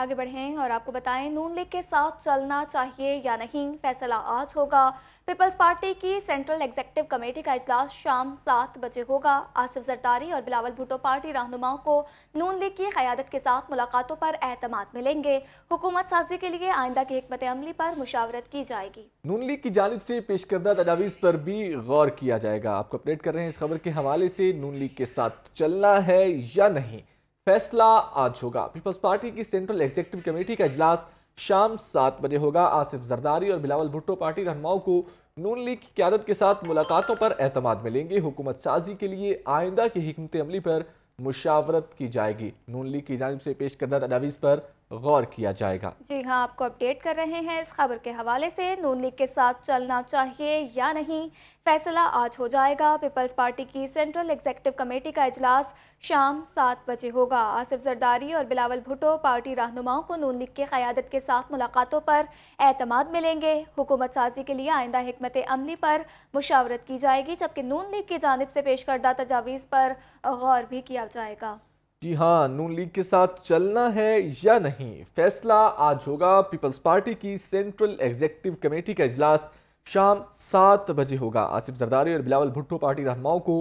आगे बढ़ें और आपको बताएं नून लीग के साथ चलना चाहिए या नहीं फैसला आज होगा पीपल्स पार्टी की सेंट्रल एग्जेक्टिव कमेटी का इजलास शाम सात बजे होगा आसिफ जरदारी और बिलावल भुटो पार्टी रहनुमाओं को नून लीग की क्यादत के साथ मुलाकातों पर अहतम मिलेंगे हुकूमत साजी के लिए आइंदा की हमत अमली पर मुशावरत की जाएगी नून लीग की जानब से पेश करदा तजावीज़ पर भी गौर किया जाएगा आपको अपडेट कर रहे हैं इस खबर के हवाले से नून लीग के साथ चलना है या नहीं फैसला आज होगा पीपल्स पार्टी की सेंट्रल एग्जीक्यूटिव कमेटी का इजलास शाम सात बजे होगा आसिफ जरदारी और बिलावल भुट्टो पार्टी रहनुमाओं को नून लीग की क्यादत के साथ मुलाकातों पर अहतमाद मिलेंगे हुकूमत साजी के लिए आइंदा की हमत अमली पर मुशावरत की जाएगी नून लीग की जानब से पेश करदा तजावीज़ पर गौर किया जाएगा जी हाँ आपको अपडेट कर रहे हैं इस खबर के हवाले से नून लीग के साथ चलना चाहिए या नहीं फैसला आज हो जाएगा पीपल्स पार्टी की सेंट्रल एग्जेक्टिव कमेटी का इजलास शाम सात बजे होगा आसिफ जरदारी और बिलावल भुटो पार्टी रहनुमाओं को नून लीग के क़्यादत के साथ मुलाकातों पर अहतमाद मिलेंगे हुकूमत साजी के लिए आइंदा हमत अमली पर मुशावरत की जाएगी जबकि नून लीग की जानब से पेश करदा तजावीज़ पर गौर भी किया जाएगा जी हाँ नून लीग के साथ चलना है या नहीं फैसला आज होगा पीपल्स पार्टी की सेंट्रल एग्जीक्यूटिव कमेटी का इजलास शाम सात बजे होगा आसिफ जरदारी और बिलावल भुट्टो पार्टी रहनुमाओं को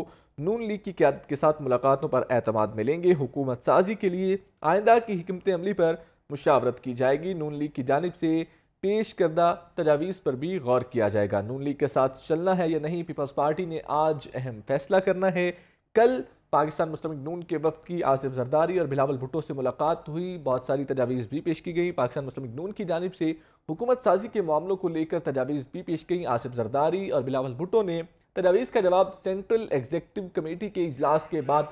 नून लीग की क्यादत के साथ मुलाकातों पर अहतमाद मिलेंगे हुकूमत साजी के लिए आइंदा की हमत अमली पर मुशावरत की जाएगी नून लीग की जानब से पेश करदा तजावीज़ पर भी गौर किया जाएगा नून लीग के साथ चलना है या नहीं पीपल्स पार्टी ने आज अहम फैसला करना है कल पाकिस्तान मुस्लिम नून के वक्त की आसिफ जरदारी और बिलावल भुट्टो से मुलाकात हुई बहुत सारी तजावीज़ भी पेश की गई पाकिस्तान मुस्लिम नून की जानब से हुकूमत साजी के मामलों को लेकर तजावीज़ भी पेश गई आसिफ जरदारी और बिलावल भुट्टो ने तजावीज़ का जवाब सेंट्रल एग्जेक्टिव कमेटी के इजलास के बाद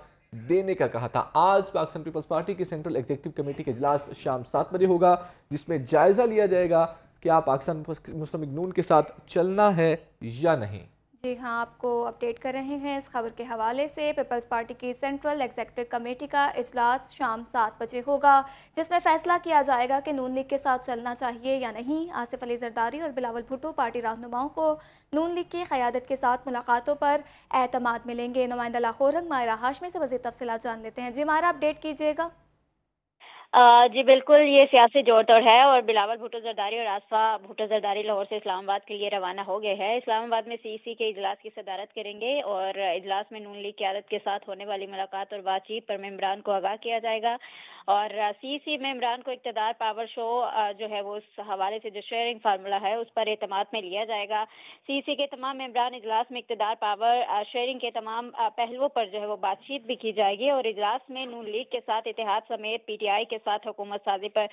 देने का कहा था आज पाकिस्तान पीपल्स पार्टी की सेंट्रल एग्जेक्टिव कमेटी का इजलास शाम सात बजे होगा जिसमें जायज़ा लिया जाएगा क्या पाकिस्तान मुस्लिम नून के साथ चलना है या नहीं जी हाँ आपको अपडेट कर रहे हैं इस खबर के हवाले से पीपल्स पार्टी की सेंट्रल एग्जेक्टिव कमेटी का इजलास शाम सात बजे होगा जिसमें फैसला किया जाएगा कि नून लीग के साथ चलना चाहिए या नहीं आसिफ अली जरदारी और बिलावल भुट्टो पार्टी रहनुमाओं को नून लीग की क़्यादत के साथ मुलाकातों पर अहतमाद मिलेंगे नुमाइंदा लाहौरंग मायरा हाशमी से वजी तफसला जान लेते हैं जी मायरा अपडेट कीजिएगा जी बिल्कुल ये सियासी जोड़ तोड़ है और बिलावल भुटो जरदारी और आसफा भुटो जरदारी लाहौर से इस्लामाबाद के लिए रवाना हो गए हैं इस्लामाबाद में सीसी के इजलास की सदारत करेंगे और इजलास में नून लीग क्यादत के साथ होने वाली मुलाकात और बातचीत पर मेम्बरान को आगाह किया जाएगा और सी में इमरान को इकतदार पावर शो जो है वो उस हवाले से जो शेयरिंग फार्मूला है उस पर अहतमाद में लिया जाएगा सी सी के तमाम मेम्बरान इजलास में इकतदार पावर शेयरिंग के तमाम पहलुओं पर जो है वो बातचीत भी की जाएगी और इजलास में नून लीग के साथ इतिहाद समेत पी टी आई के साथ हुकूमत साजी पर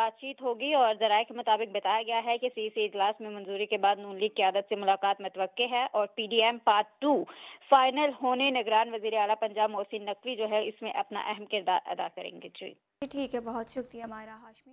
बातचीत होगी और जराये के मुताबिक बताया गया है कि सी सी इजलास में मंजूरी के बाद नून लीग की आदत से मुलाकात मतवक़ है और P D M part two final होने निगरान वजीर अला पंजाब मोहसिन नकवी जो है इसमें अपना अहम किरदार अदा करेंगे जी ठीक है बहुत शुक्रिया हमारा हाशमी